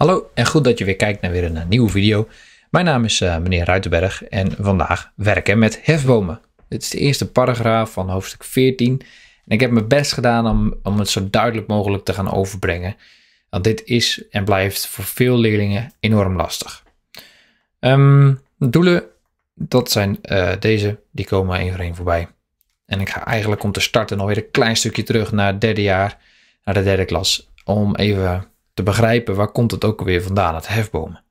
Hallo en goed dat je weer kijkt naar weer een eh, nieuwe video. Mijn naam is eh, meneer Ruitenberg en vandaag werken met hefbomen. Dit is de eerste paragraaf van hoofdstuk 14. En ik heb mijn best gedaan om, om het zo duidelijk mogelijk te gaan overbrengen. Want dit is en blijft voor veel leerlingen enorm lastig. Ehm, doelen, dat zijn eh, deze, die komen één voor voorbij. En ik ga eigenlijk om te starten alweer een klein stukje terug naar het derde jaar, naar de derde klas. Om even te begrijpen waar komt het ook alweer vandaan, het hefbomen.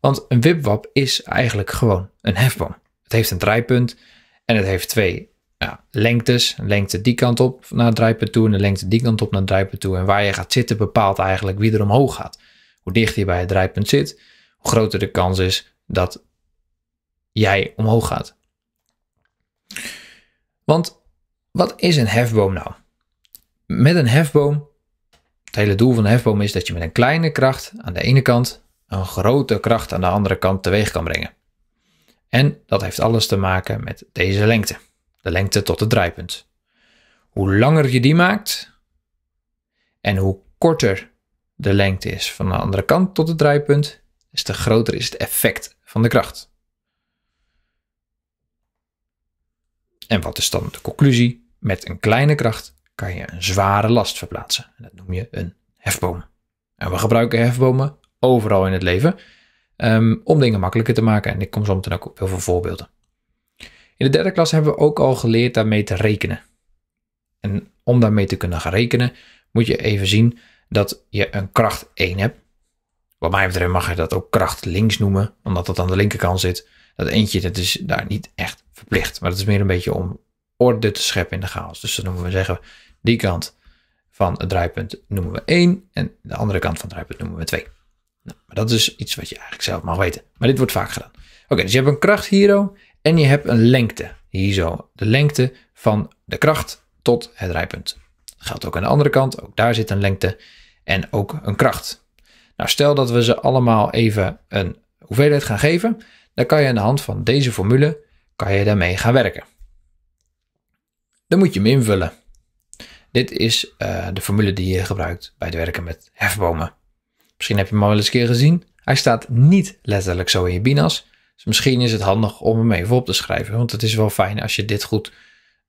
Want een wipwap is eigenlijk gewoon een hefboom. Het heeft een draaipunt en het heeft twee ja, lengtes. Een lengte die kant op naar het draaipunt toe en een lengte die kant op naar het draaipunt toe. En waar je gaat zitten bepaalt eigenlijk wie er omhoog gaat. Hoe dichter je bij het draaipunt zit, hoe groter de kans is dat jij omhoog gaat. Want wat is een hefboom nou? Met een hefboom het hele doel van de hefboom is dat je met een kleine kracht aan de ene kant een grote kracht aan de andere kant teweeg kan brengen. En dat heeft alles te maken met deze lengte, de lengte tot het draaipunt. Hoe langer je die maakt en hoe korter de lengte is van de andere kant tot het draaipunt, is te groter is het effect van de kracht. En wat is dan de conclusie? Met een kleine kracht kan je een zware last verplaatsen. Dat noem je een hefboom. En we gebruiken hefbomen overal in het leven ehm, om dingen makkelijker te maken. En ik kom zo meteen ook op heel veel voorbeelden. In de derde klas hebben we ook al geleerd daarmee te rekenen. En om daarmee te kunnen gaan rekenen, moet je even zien dat je een kracht 1 hebt. Wat mij betreft mag je dat ook kracht links noemen, omdat dat aan de linkerkant zit. Dat eentje, dat is daar niet echt verplicht. Maar dat is meer een beetje om orde te scheppen in de chaos. Dus dan noemen we zeggen, die kant van het draaipunt noemen we 1 en de andere kant van het draaipunt noemen we 2. Nou, maar dat is iets wat je eigenlijk zelf mag weten. Maar dit wordt vaak gedaan. Oké, dus je hebt een kracht hier en je hebt een lengte. Hier zo, de lengte van de kracht tot het draaipunt. Dat geldt ook aan de andere kant, ook daar zit een lengte en ook een kracht. Nou, stel dat we ze allemaal even een hoeveelheid gaan geven, dan kan je aan de hand van deze formule, kan je daarmee gaan werken dan moet je hem invullen. Dit is eh, de formule die je gebruikt bij het werken met hefbomen. Misschien heb je hem al wel eens een keer gezien. Hij staat niet letterlijk zo in je binas. Dus misschien is het handig om hem even op te schrijven. Want het is wel fijn als je dit goed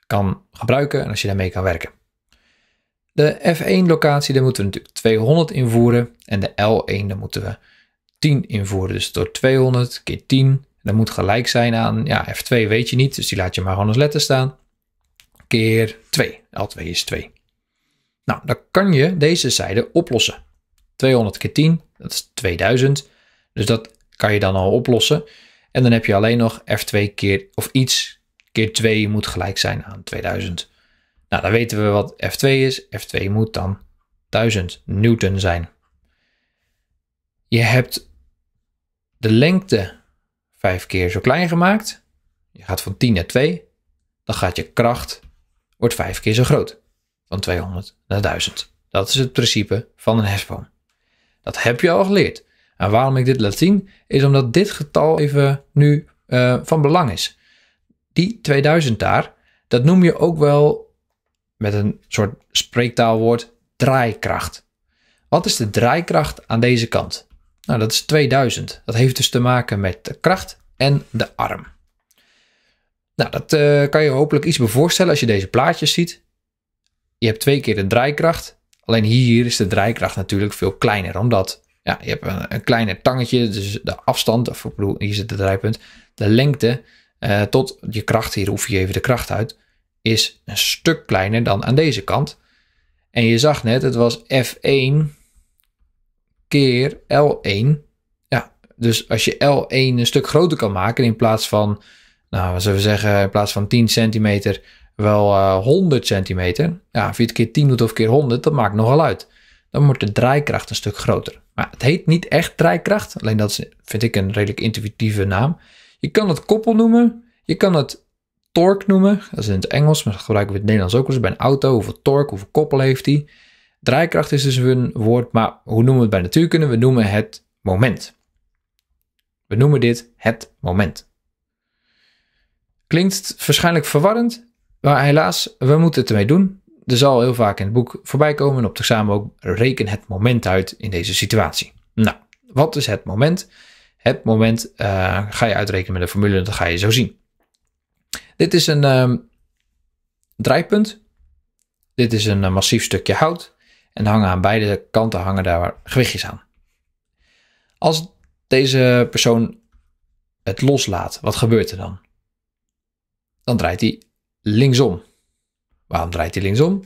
kan gebruiken en als je daarmee kan werken. De F1 locatie, daar moeten we natuurlijk 200 invoeren. En de L1, daar moeten we 10 invoeren. Dus door 200 keer 10. Dat moet gelijk zijn aan, ja, F2 weet je niet, dus die laat je maar gewoon als letter staan keer 2. L2 is 2. Nou, dan kan je deze zijde oplossen. 200 keer 10, dat is 2000. Dus dat kan je dan al oplossen. En dan heb je alleen nog f2 keer, of iets keer 2 moet gelijk zijn aan 2000. Nou, dan weten we wat f2 is. f2 moet dan 1000 newton zijn. Je hebt de lengte 5 keer zo klein gemaakt. Je gaat van 10 naar 2. Dan gaat je kracht wordt vijf keer zo groot. Van 200 naar 1000. Dat is het principe van een hefboom. Dat heb je al geleerd. En waarom ik dit laat zien, is omdat dit getal even nu eh, van belang is. Die 2000 daar, dat noem je ook wel met een soort spreektaalwoord draaikracht. Wat is de draaikracht aan deze kant? Nou, dat is 2000. Dat heeft dus te maken met de kracht en de arm. Nou, dat eh, kan je hopelijk iets bevoorstellen als je deze plaatjes ziet. Je hebt twee keer de draaikracht. Alleen hier is de draaikracht natuurlijk veel kleiner, omdat ja, je hebt een, kleiner tangetje, dus de afstand, of ik bedoel, hier zit het draaipunt, de lengte eh, tot je kracht, hier hoef je even de kracht uit, is een stuk kleiner dan aan deze kant. En je zag net, het was F1 keer L1. Ja, dus als je L1 een stuk groter kan maken in plaats van nou, zullen we zeggen, in plaats van 10 centimeter, wel uh, eh, 100 centimeter. Ja, 4 keer 10 doet of keer 100, dat maakt nogal uit. Dan wordt de draaikracht een stuk groter. Maar het heet niet echt draaikracht, alleen dat vind ik een redelijk intuïtieve naam. Je kan het koppel noemen, je kan het torque noemen, dat is in het Engels, maar dat gebruiken we in het Nederlands ook wel eens bij een auto. Hoeveel torque, hoeveel koppel heeft die? Draaikracht is dus een woord, maar hoe noemen we het bij natuurkunde? We noemen het moment. We noemen dit het moment. Klinkt waarschijnlijk verwarrend, maar helaas, we moeten het ermee doen. Er zal heel vaak in het boek voorbij komen en op de examen ook reken het moment uit in deze situatie. Nou, wat is het moment? Het moment eh, ga je uitrekenen met de formule en dat ga je zo zien. Dit is een ehm, draaipunt. Dit is een eh, massief stukje hout. En hangen aan beide kanten hangen daar gewichtjes aan. Als deze persoon het loslaat, wat gebeurt er dan? dan draait hij linksom. Waarom draait hij linksom?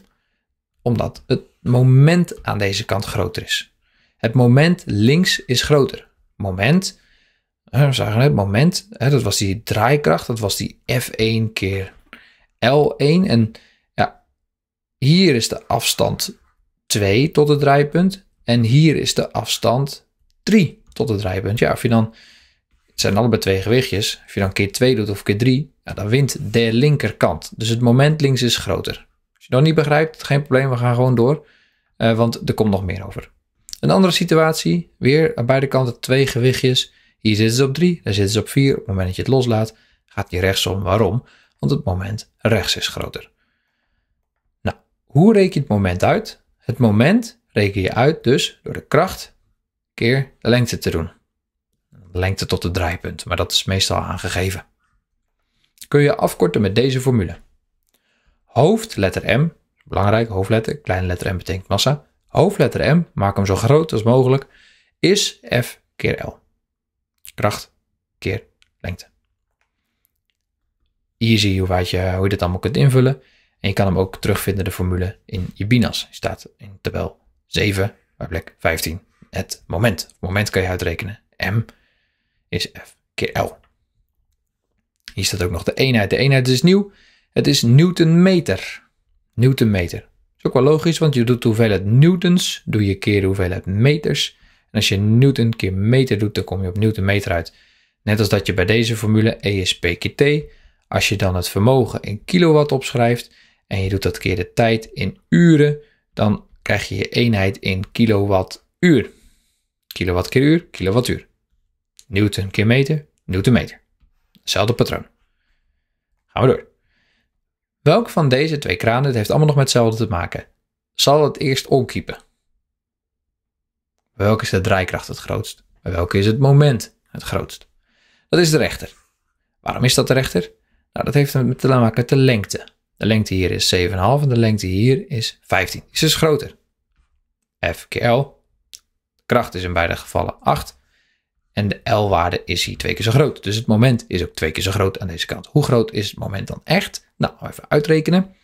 Omdat het moment aan deze kant groter is. Het moment links is groter. Moment, we zagen het moment, dat was die draaikracht, dat was die F1 keer L1. En ja, hier is de afstand 2 tot het draaipunt en hier is de afstand 3 tot het draaipunt. Ja, of je dan, het zijn allebei twee gewichtjes, of je dan keer 2 doet of keer 3, ja, dan wint de linkerkant. Dus het moment links is groter. Als je dat niet begrijpt, geen probleem, we gaan gewoon door. Eh, want er komt nog meer over. Een andere situatie, weer aan beide kanten twee gewichtjes. Hier zitten ze op 3, daar zitten ze op 4. Op het moment dat je het loslaat, gaat die rechtsom. Waarom? Want het moment rechts is groter. Nou, hoe reken je het moment uit? Het moment reken je uit dus door de kracht keer de lengte te doen. De lengte tot het draaipunt, maar dat is meestal aangegeven kun je afkorten met deze formule. Hoofdletter M, belangrijk, hoofdletter, kleine letter M betekent massa. Hoofdletter M, maak hem zo groot als mogelijk, is F keer L. Kracht keer lengte. Hier zie je hoe, je, hoe je dit allemaal kunt invullen. En je kan hem ook terugvinden, de formule, in je binas. Die staat in tabel 7 bij plek 15. Het moment. Het moment kan je uitrekenen. M is F keer L. Hier staat ook nog de eenheid. De eenheid is nieuw. Het is newtonmeter. Newtonmeter. Dat is ook wel logisch, want je doet de hoeveelheid newtons, doe je keer de hoeveelheid meters. En als je newton keer meter doet, dan kom je op newtonmeter uit. Net als dat je bij deze formule E is P keer T, als je dan het vermogen in kilowatt opschrijft en je doet dat keer de tijd in uren, dan krijg je je eenheid in kilowattuur. Kilowatt keer uur, kilowattuur. Newton keer meter, newtonmeter. Hetzelfde patroon. Gaan we door. Welke van deze twee kranen, het heeft allemaal nog met hetzelfde te maken, zal het eerst omkiepen? Welke is de draaikracht het grootst? Bij welke is het moment het grootst? Dat is de rechter. Waarom is dat de rechter? Nou, dat heeft te maken met de lengte. De lengte hier is 7,5 en de lengte hier is 15. is dus groter. F keer L. De kracht is in beide gevallen 8. En de L-waarde is hier twee keer zo groot. Dus het moment is ook twee keer zo groot aan deze kant. Hoe groot is het moment dan echt? Nou, even uitrekenen.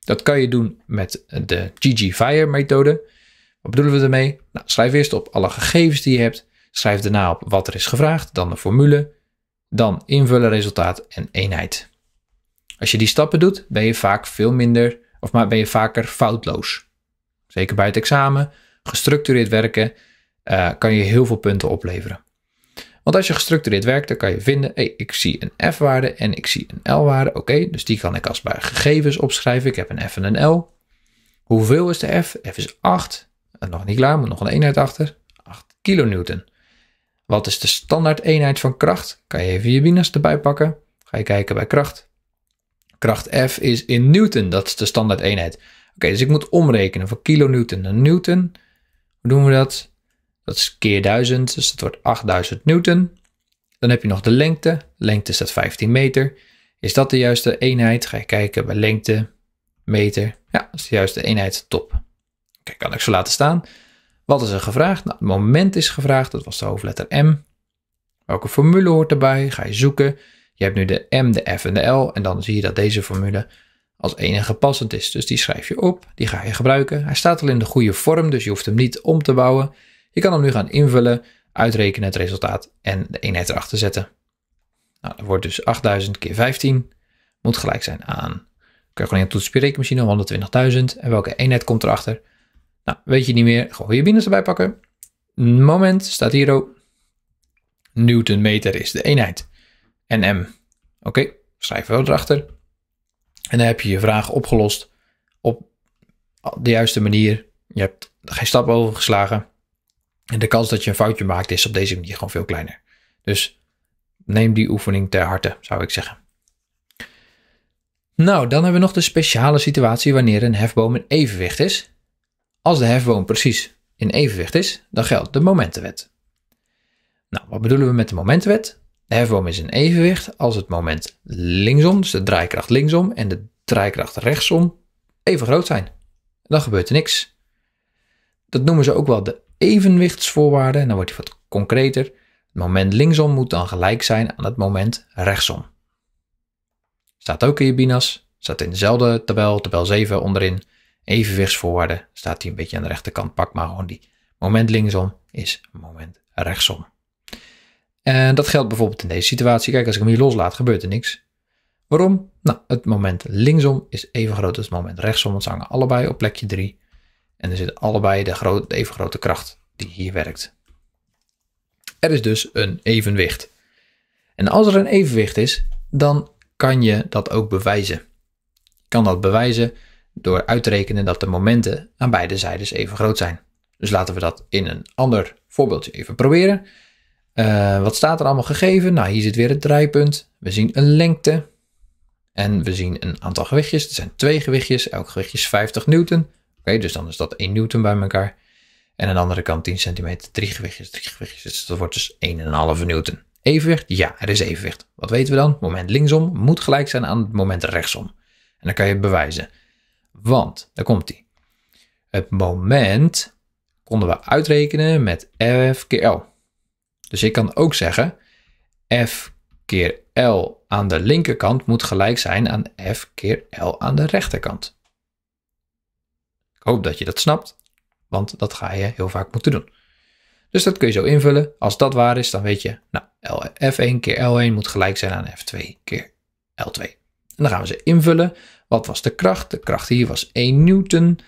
Dat kan je doen met de GG-Fire methode. Wat bedoelen we ermee? Nou, schrijf eerst op alle gegevens die je hebt. Schrijf daarna op wat er is gevraagd, dan de formule, dan invullen resultaat en eenheid. Als je die stappen doet, ben je vaak veel minder, of maar ben je vaker foutloos. Zeker bij het examen, gestructureerd werken, eh, kan je heel veel punten opleveren. Want als je gestructureerd werkt, dan kan je vinden, ik zie een f-waarde en ik zie een l-waarde. Oké, dus die kan ik als bij gegevens opschrijven. Ik heb een f en een l. Hoeveel is de f? f is 8. En eh, nog niet klaar, maar nog een eenheid achter. 8 kilonewton. Wat is de standaard eenheid van kracht? Kan je even je wieners erbij pakken. Ga je kijken bij kracht. Kracht F is in newton, dat is de standaard eenheid. Oké, dus ik moet omrekenen van kilonewton naar newton. Hoe doen we dat? Dat is keer 1000, dus dat wordt 8000 newton. Dan heb je nog de lengte. lengte staat 15 meter. Is dat de juiste eenheid? Ga je kijken bij lengte, meter. Ja, dat is de juiste eenheid, top. Kijk, kan ik zo laten staan. Wat is er gevraagd? Nou, het moment is gevraagd, dat was de hoofdletter M. Welke formule hoort erbij? Ga je zoeken. Je hebt nu de M, de F en de L. En dan zie je dat deze formule als enige passend is. Dus die schrijf je op, die ga je gebruiken. Hij staat al in de goede vorm, dus je hoeft hem niet om te bouwen. Je kan hem nu gaan invullen, uitrekenen het resultaat en de eenheid erachter zetten. Nou, dat wordt dus 8000 keer 15. Moet gelijk zijn aan. Kun je gewoon een rekenmachine, 120.000. En welke eenheid komt erachter? Nou, weet je niet meer. Gewoon je binnenste erbij pakken. Moment, staat hier ook. Newtonmeter is de eenheid. En M. Oké, okay, schrijven we erachter. En dan heb je je vraag opgelost op de juiste manier. Je hebt geen stap overgeslagen. En de kans dat je een foutje maakt is op deze manier gewoon veel kleiner. Dus neem die oefening ter harte, zou ik zeggen. Nou, dan hebben we nog de speciale situatie wanneer een hefboom in evenwicht is. Als de hefboom precies in evenwicht is, dan geldt de momentenwet. Nou, wat bedoelen we met de momentenwet? De hefboom is in evenwicht als het moment linksom, dus de draaikracht linksom en de draaikracht rechtsom, even groot zijn. Dan gebeurt er niks. Dat noemen ze ook wel de evenwichtsvoorwaarden, en dan wordt hij wat concreter. Het moment linksom moet dan gelijk zijn aan het moment rechtsom. Staat ook in je binas, staat in dezelfde tabel, tabel 7 onderin. Evenwichtsvoorwaarden staat hij een beetje aan de rechterkant. Pak maar gewoon die moment linksom is moment rechtsom. En dat geldt bijvoorbeeld in deze situatie. Kijk, als ik hem hier loslaat, gebeurt er niks. Waarom? Nou, het moment linksom is even groot als het moment rechtsom, want ze hangen allebei op plekje 3. En er zit allebei de, groot, even grote kracht die hier werkt. Er is dus een evenwicht. En als er een evenwicht is, dan kan je dat ook bewijzen. Je kan dat bewijzen door uit te rekenen dat de momenten aan beide zijdes even groot zijn. Dus laten we dat in een ander voorbeeldje even proberen. Eh, wat staat er allemaal gegeven? Nou, hier zit weer het draaipunt. We zien een lengte. En we zien een aantal gewichtjes. Er zijn twee gewichtjes. Elk gewichtje is 50 newton dus dan is dat 1 newton bij elkaar. En aan de andere kant 10 centimeter, drie gewichtjes, 3 gewichtjes. Dus dat wordt dus 1,5 newton. Evenwicht? Ja, er is evenwicht. Wat weten we dan? Moment linksom moet gelijk zijn aan het moment rechtsom. En dan kan je het bewijzen. Want, daar komt ie. Het moment konden we uitrekenen met F keer L. Dus ik kan ook zeggen F keer L aan de linkerkant moet gelijk zijn aan F keer L aan de rechterkant. Ik hoop dat je dat snapt, want dat ga je heel vaak moeten doen. Dus dat kun je zo invullen. Als dat waar is, dan weet je, nou, F1 keer L1 moet gelijk zijn aan F2 keer L2. En dan gaan we ze invullen. Wat was de kracht? De kracht hier was 1 newton.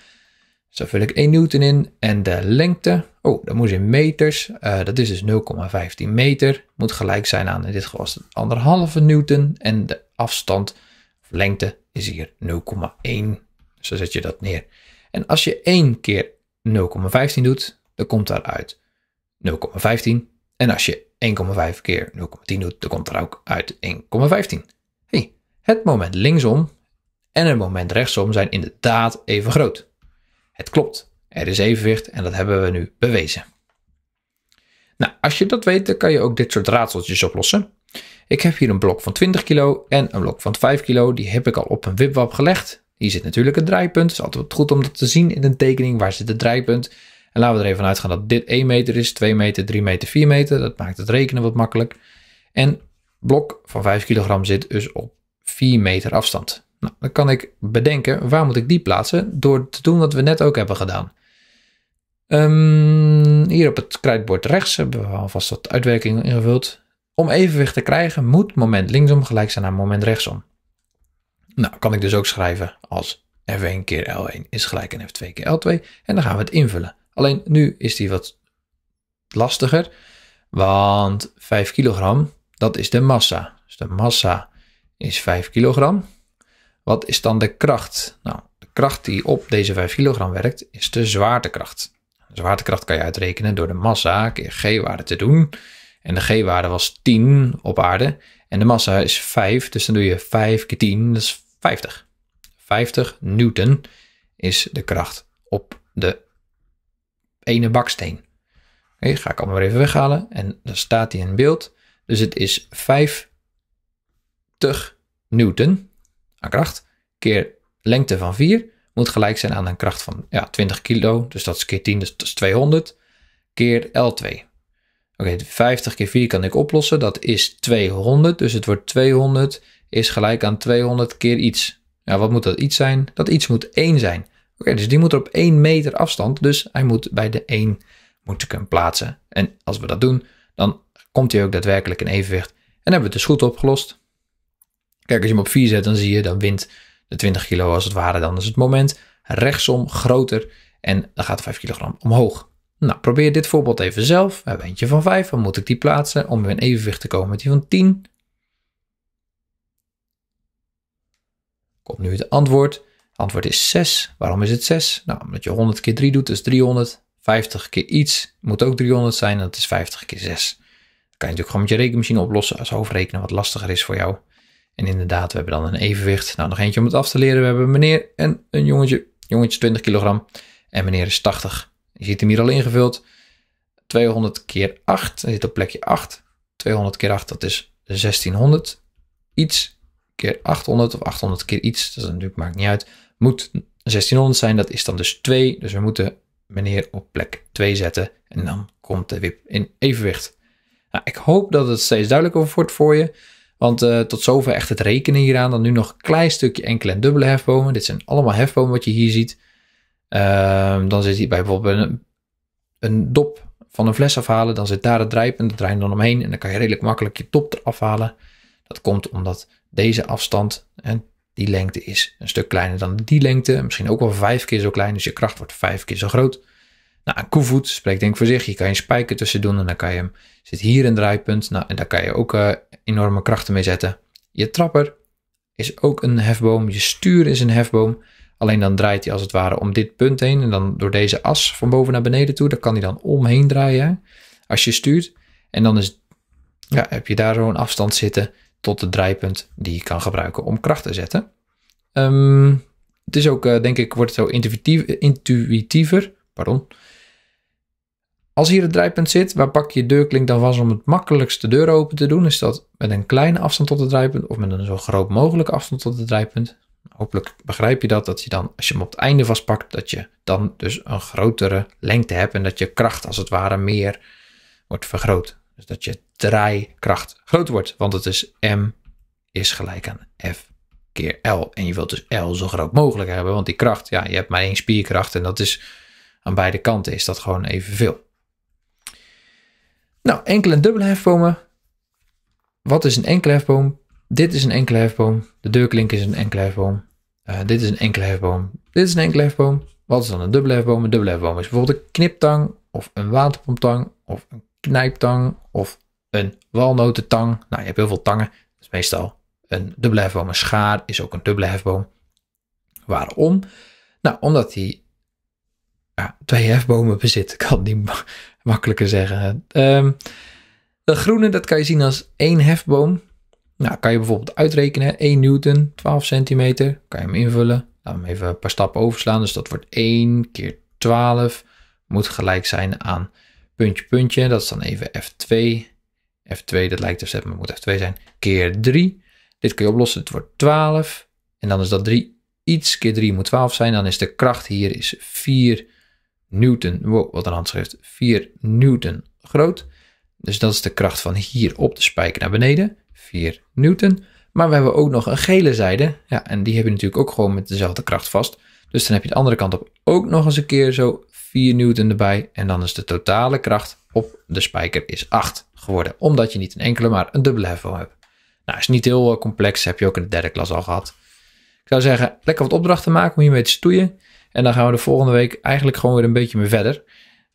Dus daar vul ik 1 newton in. En de lengte, oh, dat moet in meters. Eh, dat is dus 0,15 meter. Moet gelijk zijn aan, in dit geval was het 1,5 newton. En de afstand, of lengte, is hier 0,1. Dus dan zet je dat neer. En als je 1 keer 0,15 doet, dan komt daaruit 0,15. En als je 1,5 keer 0,10 doet, dan komt er ook uit 1,15. Hey, het moment linksom en het moment rechtsom zijn inderdaad even groot. Het klopt, er is evenwicht en dat hebben we nu bewezen. Nou, als je dat weet, dan kan je ook dit soort raadseltjes oplossen. Ik heb hier een blok van 20 kilo en een blok van 5 kilo. Die heb ik al op een wipwap gelegd. Hier zit natuurlijk een draaipunt. Het is altijd goed om dat te zien in een tekening. Waar zit het draaipunt? En laten we er even vanuit gaan dat dit 1 meter is, 2 meter, 3 meter, 4 meter. Dat maakt het rekenen wat makkelijk. En blok van 5 kilogram zit dus op 4 meter afstand. Nou, dan kan ik bedenken waar moet ik die plaatsen door te doen wat we net ook hebben gedaan. Ehm, hier op het krijtbord rechts hebben we alvast wat uitwerking ingevuld. Om evenwicht te krijgen moet moment linksom gelijk zijn aan moment rechtsom. Nou, kan ik dus ook schrijven als f1 keer L1 is gelijk aan f2 keer L2. En dan gaan we het invullen. Alleen nu is die wat lastiger, want 5 kilogram, dat is de massa. Dus de massa is 5 kilogram. Wat is dan de kracht? Nou, de kracht die op deze 5 kilogram werkt, is de zwaartekracht. De zwaartekracht kan je uitrekenen door de massa keer g-waarde te doen. En de g-waarde was 10 op aarde en de massa is 5, dus dan doe je 5 keer 10, dat is 50. 50 newton is de kracht op de ene baksteen. Okay, ga ik allemaal maar even weghalen. En dan staat hij in beeld. Dus het is 50 newton aan kracht keer lengte van 4 moet gelijk zijn aan een kracht van ja, 20 kilo. Dus dat is keer 10, dus dat is 200 keer L2. Oké, 50 keer 4 kan ik oplossen. Dat is 200. Dus het wordt 200 is gelijk aan 200 keer iets. Ja, wat moet dat iets zijn? Dat iets moet 1 zijn. Oké, dus die moet er op 1 meter afstand. Dus hij moet bij de 1 moeten kunnen plaatsen. En als we dat doen, dan komt hij ook daadwerkelijk in evenwicht. En hebben we het dus goed opgelost. Kijk, als je hem op 4 zet, dan zie je, dan wint de 20 kilo als het ware. Dan is het moment rechtsom groter en dan gaat 5 kilogram omhoog. Nou, probeer dit voorbeeld even zelf. We hebben eentje van 5, dan moet ik die plaatsen om in evenwicht te komen met die van 10. Komt nu het antwoord. Antwoord is 6. Waarom is het 6? Nou, omdat je 100 keer 3 doet, is 300. 50 keer iets moet ook 300 zijn, dat is 50 keer 6. Dat kan je natuurlijk gewoon met je rekenmachine oplossen als hoofdrekenen wat lastiger is voor jou. En inderdaad, we hebben dan een evenwicht. Nou, nog eentje om het af te leren. We hebben meneer en een jongetje. Jongetje 20 kilogram en meneer is 80. Je ziet hem hier al ingevuld. 200 keer 8, hij zit op plekje 8. 200 keer 8, dat is 1600. Iets keer 800 of 800 keer iets, dat natuurlijk, maakt niet uit. Moet 1600 zijn, dat is dan dus 2. Dus we moeten meneer op plek 2 zetten. En dan komt de wip in evenwicht. Nou, ik hoop dat het steeds duidelijker wordt voor je. Want eh, tot zover echt het rekenen hieraan. Dan nu nog een klein stukje enkele en dubbele hefbomen. Dit zijn allemaal hefbomen wat je hier ziet. Ehm, dan zit hij bijvoorbeeld een, dop van een fles afhalen. Dan zit daar het draaipunt, en draai je dan omheen. En dan kan je redelijk makkelijk je top eraf halen. Dat komt omdat deze afstand en die lengte is een stuk kleiner dan die lengte. Misschien ook wel vijf keer zo klein. Dus je kracht wordt vijf keer zo groot. Nou, een koevoet spreekt denk ik voor zich. Je kan je spijker tussen doen en dan kan je hem... Zit hier een draaipunt. Nou, en daar kan je ook eh, enorme krachten mee zetten. Je trapper is ook een hefboom. Je stuur is een hefboom. Alleen dan draait hij als het ware om dit punt heen en dan door deze as van boven naar beneden toe. Dan kan hij dan omheen draaien als je stuurt. En dan is, ja, heb je daar zo'n afstand zitten tot het draaipunt die je kan gebruiken om kracht te zetten. Ehm, het is ook, eh, denk ik, wordt het zo intuïtiever. Pardon. Als hier het draaipunt zit, waar pak je deurklink dan was om het makkelijkst de deur open te doen? Is dat met een kleine afstand tot het draaipunt of met een zo groot mogelijke afstand tot het draaipunt? Hopelijk begrijp je dat, dat je dan, als je hem op het einde vastpakt, dat je dan dus een grotere lengte hebt en dat je kracht als het ware meer wordt vergroot. Dus dat je draaikracht groot wordt, want het is M is gelijk aan F keer L. En je wilt dus L zo groot mogelijk hebben, want die kracht, ja, je hebt maar één spierkracht en dat is aan beide kanten is dat gewoon evenveel. Nou, enkele en dubbele hefbomen. Wat is een enkele hefboom? Dit is een enkele hefboom. De deurklink is een enkele hefboom. Eh, dit is een enkele hefboom. Dit is een enkele hefboom. Wat is dan een dubbele hefboom? Een dubbele hefboom is bijvoorbeeld een kniptang of een waterpomptang of een knijptang of een walnotentang. Nou, je hebt heel veel tangen. Dat is meestal een dubbele hefboom. Een schaar is ook een dubbele hefboom. Waarom? Nou, omdat hij ja, twee hefbomen bezit. Ik kan die makkelijker zeggen. Ehm, de groene, dat kan je zien als één hefboom. Nou, kan je bijvoorbeeld uitrekenen, 1 newton, 12 centimeter, kan je hem invullen. we hem even een paar stappen overslaan, dus dat wordt 1 keer 12, moet gelijk zijn aan puntje, puntje, dat is dan even F2. F2, dat lijkt te dus zetten, maar moet F2 zijn, keer 3. Dit kun je oplossen, het wordt 12. En dan is dat 3, iets keer 3 moet 12 zijn. Dan is de kracht hier is 4 newton, wow, wat een handschrift, 4 newton groot. Dus dat is de kracht van hier op de spijker naar beneden. 4 newton. Maar we hebben ook nog een gele zijde. Ja, en die heb je natuurlijk ook gewoon met dezelfde kracht vast. Dus dan heb je de andere kant op ook nog eens een keer zo 4 newton erbij. En dan is de totale kracht op de spijker is 8 geworden. Omdat je niet een enkele, maar een dubbele hefboom hebt. Nou, is niet heel eh, complex. Heb je ook in de derde klas al gehad. Ik zou zeggen, lekker wat opdrachten maken om hiermee te stoeien. En dan gaan we de volgende week eigenlijk gewoon weer een beetje meer verder.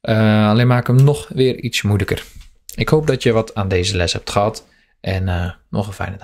Uh, alleen maak hem nog weer iets moeilijker. Ik hoop dat je wat aan deze les hebt gehad. En eh, nog een fijne dag.